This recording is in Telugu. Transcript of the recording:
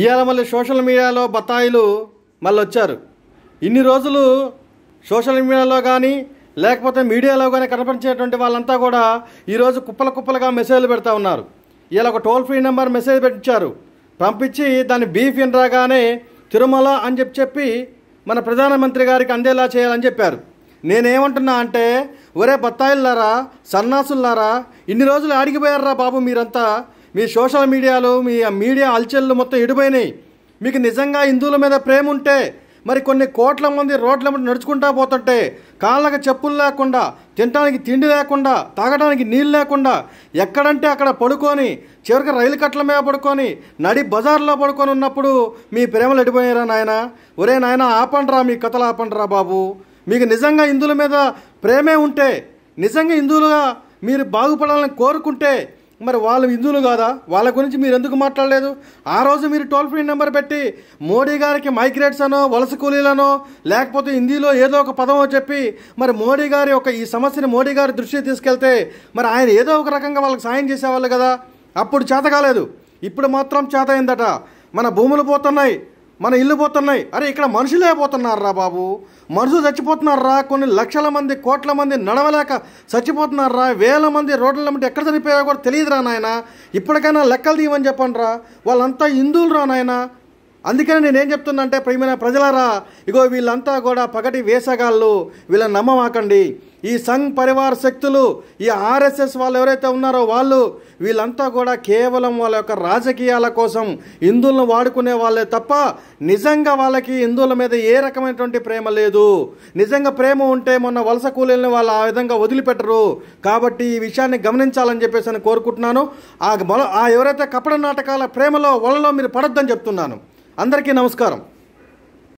ఇవాళ మళ్ళీ సోషల్ మీడియాలో బత్తాయిలు మళ్ళీ వచ్చారు ఇన్ని రోజులు సోషల్ మీడియాలో కానీ లేకపోతే మీడియాలో కానీ కనపరిచేటువంటి వాళ్ళంతా కూడా ఈరోజు కుప్పల కుప్పలుగా మెసేజ్లు పెడతా ఉన్నారు ఇలా ఒక టోల్ ఫ్రీ నెంబర్ మెసేజ్ పెట్టించారు పంపించి దాన్ని బీఫ్ ఇన్ రాగానే తిరుమల అని చెప్పి చెప్పి మన ప్రధానమంత్రి గారికి అందేలా చేయాలని చెప్పారు నేనేమంటున్నా అంటే ఒరే బత్తాయిలారా సన్నాసులారా ఇన్ని రోజులు ఆడిగిపోయారా బాబు మీరంతా మీ సోషల్ మీడియాలో మీ మీడియా అల్చల్లు మొత్తం ఇడిపోయినాయి మీకు నిజంగా హిందువుల మీద ప్రేమ ఉంటే మరి కొన్ని కోట్ల మంది రోడ్ల మీద నడుచుకుంటా పోతుంటే కాళ్ళకి చెప్పులు లేకుండా తినడానికి తిండి లేకుండా తాగడానికి నీళ్ళు లేకుండా ఎక్కడంటే అక్కడ పడుకొని చివరికి రైలు కట్ల మీద పడుకొని నడి బజార్లో పడుకొని ఉన్నప్పుడు మీ ప్రేమలు ఎడిపోయారా నాయన ఒరే నాయన ఆపండ్రా మీ కథలు ఆపండ్రా బాబు మీకు నిజంగా హిందువుల మీద ప్రేమే ఉంటే నిజంగా హిందువులుగా మీరు బాగుపడాలని కోరుకుంటే మరి వాళ్ళు హిందువులు కాదా వాళ్ళ గురించి మీరు ఎందుకు మాట్లాడలేదు ఆ రోజు మీరు టోల్ ఫ్రీ నెంబర్ పెట్టి మోడీ గారికి మైగ్రేట్స్ అనో వలస కూలీలనో లేకపోతే హిందీలో ఏదో ఒక పదం చెప్పి మరి మోడీ గారి ఒక ఈ సమస్యని మోడీ గారి దృష్టికి తీసుకెళ్తే మరి ఆయన ఏదో ఒక రకంగా వాళ్ళకి సాయం చేసేవాళ్ళు కదా అప్పుడు చేత కాలేదు ఇప్పుడు మాత్రం చేత అయిందట మన భూములు పోతున్నాయి మన ఇల్లు పోతున్నాయి అరే ఇక్కడ మనుషులే రా బాబు మనుషులు చచ్చిపోతున్నారు రా కొన్ని లక్షల మంది కోట్ల మంది నడవలేక రా వేల మంది రోడ్ల మీద ఎక్కడ చనిపోయారో కూడా తెలియదురా నాయన ఇప్పటికైనా లెక్కలు తీయమని చెప్పండి రా వాళ్ళంతా హిందువులు రా నాయన అందుకని నేనేం అంటే ప్రియమైన ప్రజలరా ఇగో వీళ్ళంతా కూడా పగటి వేసగాళ్ళు వీళ్ళని నమ్మమాకండి ఈ సంఘ్ పరివార శక్తులు ఈ ఆర్ఎస్ఎస్ వాళ్ళు ఎవరైతే ఉన్నారో వాళ్ళు వీళ్ళంతా కూడా కేవలం వాళ్ళ యొక్క రాజకీయాల కోసం హిందువులను వాడుకునే వాళ్ళే తప్ప నిజంగా వాళ్ళకి హిందువుల మీద ఏ రకమైనటువంటి ప్రేమ లేదు నిజంగా ప్రేమ ఉంటే మొన్న వలస కూలీలను వాళ్ళు ఆ విధంగా వదిలిపెట్టరు కాబట్టి ఈ విషయాన్ని గమనించాలని చెప్పేసి నేను కోరుకుంటున్నాను ఆ ఆ ఎవరైతే కపడ నాటకాల ప్రేమలో వలలో మీరు పడొద్దని చెప్తున్నాను అందరికీ నమస్కారం